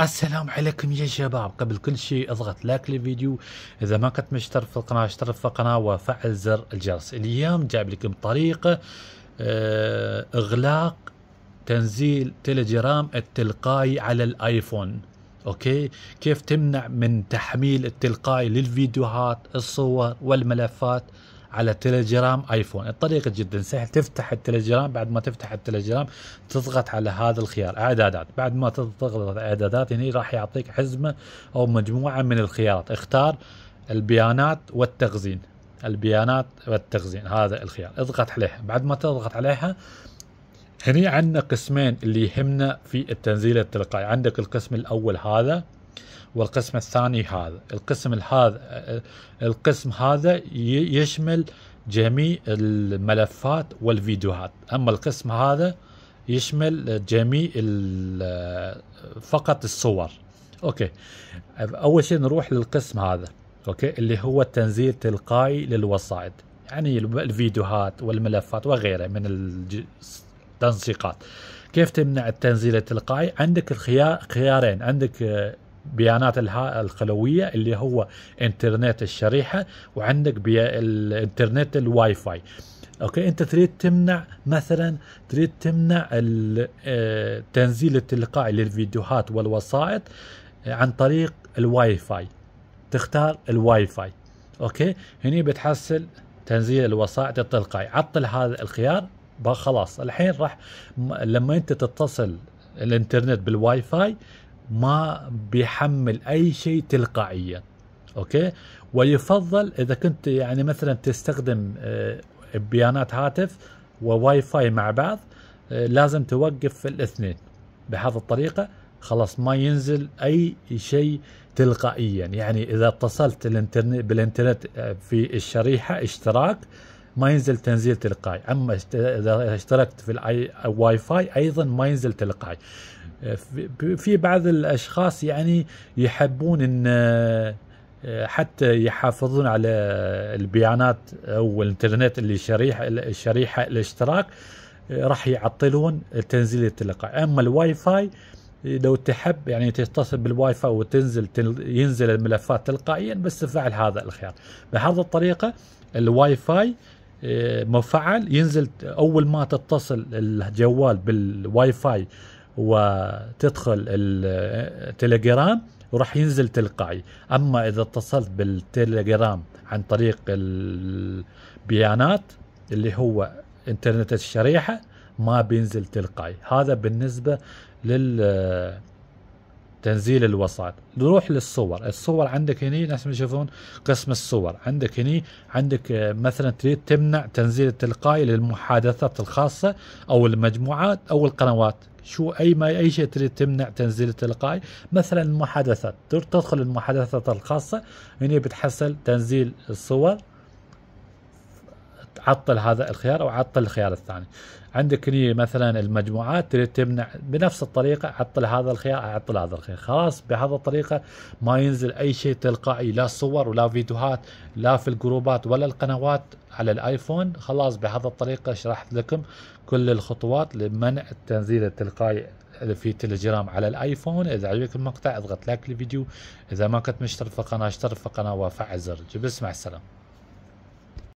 السلام عليكم يا شباب قبل كل شيء اضغط لايك للفيديو اذا ما كنت مشترك في القناه اشترك في القناه وفعل زر الجرس اليوم جايب لكم طريقه آه، اغلاق تنزيل تليجرام التلقائي على الايفون اوكي كيف تمنع من تحميل التلقائي للفيديوهات الصور والملفات على تليجرام ايفون الطريقة جدا سهل تفتح التليجرام بعد ما تفتح التليجرام تضغط على هذا الخيار اعدادات بعد ما تضغط اعدادات هنا راح يعطيك حزمة او مجموعة من الخيارات اختار البيانات والتخزين البيانات والتخزين هذا الخيار اضغط عليها بعد ما تضغط عليها هني عندنا قسمين اللي يهمنا في التنزيل التلقائي عندك القسم الاول هذا والقسم الثاني هذا القسم هذا القسم هذا يشمل جميع الملفات والفيديوهات اما القسم هذا يشمل جميع فقط الصور اوكي اول شيء نروح للقسم هذا اوكي اللي هو التنزيل تلقائي للوسائط يعني الفيديوهات والملفات وغيرها من التنسيقات كيف تمنع التنزيل التلقائي عندك خيارين عندك بيانات الخلويه اللي هو انترنت الشريحه وعندك الانترنت الواي فاي اوكي انت تريد تمنع مثلا تريد تمنع التنزيل آه، التلقائي للفيديوهات والوسائط عن طريق الواي فاي تختار الواي فاي اوكي هني بتحصل تنزيل الوسائط التلقائي عطل هذا الخيار خلاص الحين راح لما انت تتصل الانترنت بالواي فاي ما بيحمل اي شيء تلقائيا اوكي ويفضل اذا كنت يعني مثلا تستخدم آه، بيانات هاتف وواي فاي مع بعض آه، لازم توقف الاثنين بهذه الطريقه خلاص ما ينزل اي شيء تلقائيا يعني اذا اتصلت بالانترنت آه، في الشريحه اشتراك ما ينزل تنزيل تلقائي اما اذا اشتركت في الواي فاي ايضا ما ينزل تلقائي آه، في بعض الاشخاص يعني يحبون ان آه، حتى يحافظون على البيانات او الانترنت اللي شريحه الشريحه الاشتراك آه، راح يعطلون التنزيل التلقائي اما الواي فاي لو تحب يعني تتصل بالواي فاي وتنزل ينزل الملفات تلقائيا بس فعل هذا الخيار بهذه الطريقه الواي فاي آه، مفعل ينزل اول ما تتصل الجوال بالواي فاي وتدخل التليجرام وراح ينزل تلقائي اما اذا اتصلت بالتليجرام عن طريق البيانات اللي هو انترنت الشريحه ما بينزل تلقائي هذا بالنسبه لل تنزيل الوسط نروح للصور الصور عندك هني نفس ما تشوفون قسم الصور عندك هني عندك آه، مثلا تريد تمنع تنزيل التلقائي للمحادثات الخاصة أو المجموعات أو القنوات شو اي ما اي شيء تريد تمنع تنزيل التلقائي مثلا المحادثات تدخل المحادثات الخاصه هنا بتحصل تنزيل الصور عطل هذا الخيار او عطل الخيار الثاني عندك هنا مثلا المجموعات تريد تمنع بنفس الطريقه عطل هذا الخيار عطل هذا الخيار خلاص بهذه الطريقه ما ينزل اي شيء تلقائي لا صور ولا فيديوهات لا في الجروبات ولا القنوات على الايفون خلاص بهذه الطريقه شرحت لكم كل الخطوات لمنع التنزيل التلقائي في تليجرام على الايفون اذا عجبك المقطع اضغط لايك للفيديو اذا ما كنت مشترك في القناه اشترك في القناه وفعل زر جب مع السلامه